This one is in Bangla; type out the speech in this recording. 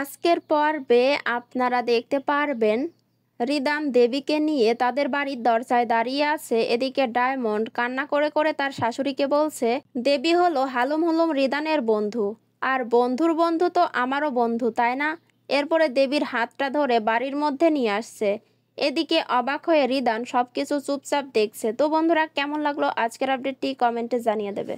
আজকের পর্বে আপনারা দেখতে পারবেন রিদাম দেবীকে নিয়ে তাদের বাড়ির দরজায় দাঁড়িয়ে আছে এদিকে ডায়মন্ড কান্না করে করে তার শাশুড়িকে বলছে দেবী হলো হালুম হুলুম রিদানের বন্ধু আর বন্ধুর বন্ধু তো আমারও বন্ধু তাই না এরপরে দেবীর হাতটা ধরে বাড়ির মধ্যে নিয়ে আসছে এদিকে অবাক হয়ে রিদান সব কিছু চুপচাপ দেখছে তো বন্ধুরা কেমন লাগলো আজকের আপডেটটি কমেন্টে জানিয়ে দেবে